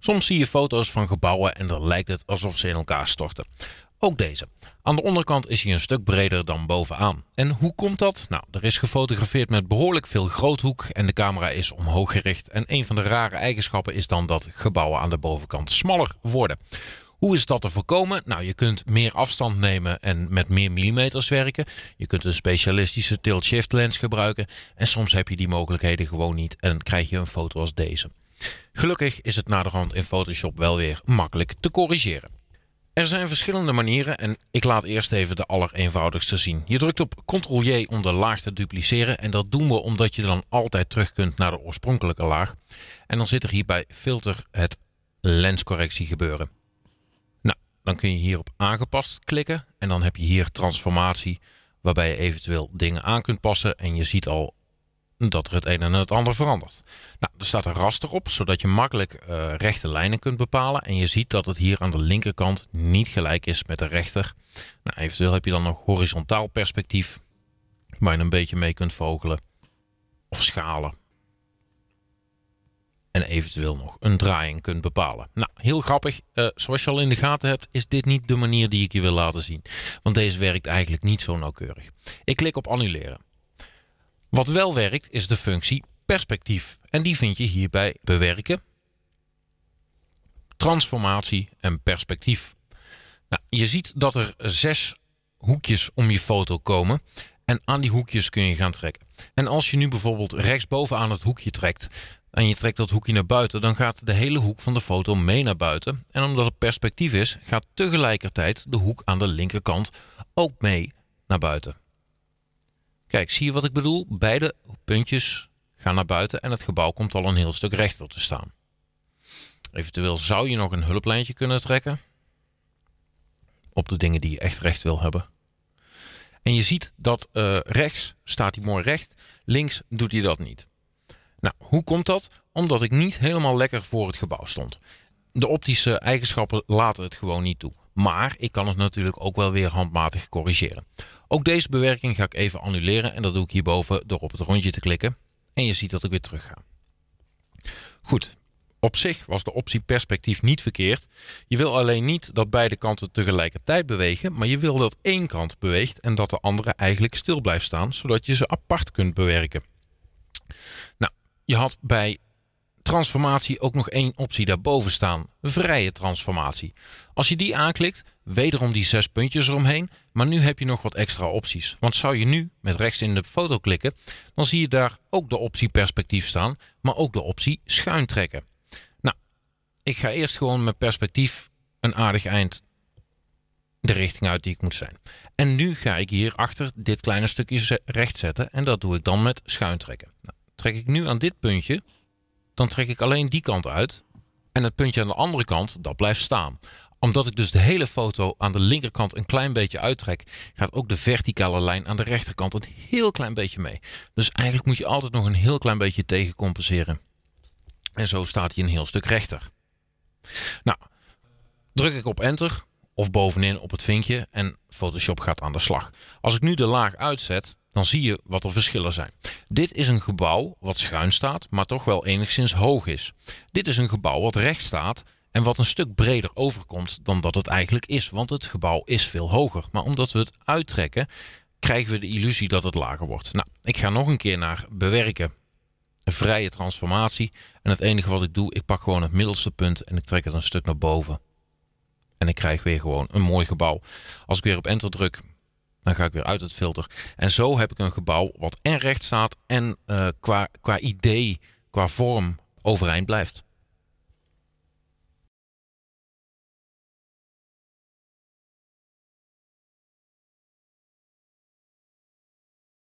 Soms zie je foto's van gebouwen en dan lijkt het alsof ze in elkaar storten. Ook deze. Aan de onderkant is hij een stuk breder dan bovenaan. En hoe komt dat? Nou, er is gefotografeerd met behoorlijk veel groothoek en de camera is omhoog gericht. En een van de rare eigenschappen is dan dat gebouwen aan de bovenkant smaller worden. Hoe is dat te voorkomen? Nou, je kunt meer afstand nemen en met meer millimeters werken. Je kunt een specialistische tilt-shift lens gebruiken. En soms heb je die mogelijkheden gewoon niet en krijg je een foto als deze. Gelukkig is het naderhand in Photoshop wel weer makkelijk te corrigeren. Er zijn verschillende manieren en ik laat eerst even de allereenvoudigste zien. Je drukt op Ctrl-J om de laag te dupliceren en dat doen we omdat je dan altijd terug kunt naar de oorspronkelijke laag. En dan zit er hier bij filter het lenscorrectie gebeuren. Nou, dan kun je hier op aangepast klikken en dan heb je hier transformatie waarbij je eventueel dingen aan kunt passen. En je ziet al dat er het een en het ander verandert. Nou, er staat een raster op, zodat je makkelijk eh, rechte lijnen kunt bepalen. En je ziet dat het hier aan de linkerkant niet gelijk is met de rechter. Nou, eventueel heb je dan nog horizontaal perspectief, waar je een beetje mee kunt vogelen. Of schalen. En eventueel nog een draaiing kunt bepalen. Nou, heel grappig. Eh, zoals je al in de gaten hebt, is dit niet de manier die ik je wil laten zien. Want deze werkt eigenlijk niet zo nauwkeurig. Ik klik op annuleren. Wat wel werkt is de functie perspectief en die vind je hierbij bewerken, transformatie en perspectief. Nou, je ziet dat er zes hoekjes om je foto komen en aan die hoekjes kun je gaan trekken. En als je nu bijvoorbeeld rechtsboven aan het hoekje trekt en je trekt dat hoekje naar buiten, dan gaat de hele hoek van de foto mee naar buiten. En omdat het perspectief is, gaat tegelijkertijd de hoek aan de linkerkant ook mee naar buiten. Kijk, zie je wat ik bedoel? Beide puntjes gaan naar buiten en het gebouw komt al een heel stuk rechter te staan. Eventueel zou je nog een hulplijntje kunnen trekken op de dingen die je echt recht wil hebben. En je ziet dat eh, rechts staat hij mooi recht, links doet hij dat niet. Nou, hoe komt dat? Omdat ik niet helemaal lekker voor het gebouw stond. De optische eigenschappen laten het gewoon niet toe. Maar ik kan het natuurlijk ook wel weer handmatig corrigeren. Ook deze bewerking ga ik even annuleren en dat doe ik hierboven door op het rondje te klikken. En je ziet dat ik weer terug ga. Goed, op zich was de optie perspectief niet verkeerd. Je wil alleen niet dat beide kanten tegelijkertijd bewegen, maar je wil dat één kant beweegt en dat de andere eigenlijk stil blijft staan, zodat je ze apart kunt bewerken. Nou, je had bij transformatie ook nog één optie daarboven staan. Vrije transformatie. Als je die aanklikt, wederom die zes puntjes eromheen. Maar nu heb je nog wat extra opties. Want zou je nu met rechts in de foto klikken, dan zie je daar ook de optie perspectief staan. Maar ook de optie schuin trekken. Nou, ik ga eerst gewoon met perspectief een aardig eind de richting uit die ik moet zijn. En nu ga ik hier achter dit kleine stukje recht zetten. En dat doe ik dan met schuin trekken. Nou, trek ik nu aan dit puntje dan trek ik alleen die kant uit. En het puntje aan de andere kant, dat blijft staan. Omdat ik dus de hele foto aan de linkerkant een klein beetje uittrek, gaat ook de verticale lijn aan de rechterkant een heel klein beetje mee. Dus eigenlijk moet je altijd nog een heel klein beetje tegencompenseren. En zo staat hij een heel stuk rechter. Nou, druk ik op enter of bovenin op het vinkje en Photoshop gaat aan de slag. Als ik nu de laag uitzet, dan zie je wat de verschillen zijn. Dit is een gebouw wat schuin staat, maar toch wel enigszins hoog is. Dit is een gebouw wat recht staat en wat een stuk breder overkomt dan dat het eigenlijk is, want het gebouw is veel hoger. Maar omdat we het uittrekken, krijgen we de illusie dat het lager wordt. Nou, ik ga nog een keer naar bewerken, vrije transformatie. En het enige wat ik doe, ik pak gewoon het middelste punt en ik trek het een stuk naar boven. En ik krijg weer gewoon een mooi gebouw. Als ik weer op enter druk, dan ga ik weer uit het filter. En zo heb ik een gebouw wat en recht staat en eh, qua, qua idee, qua vorm overeind blijft.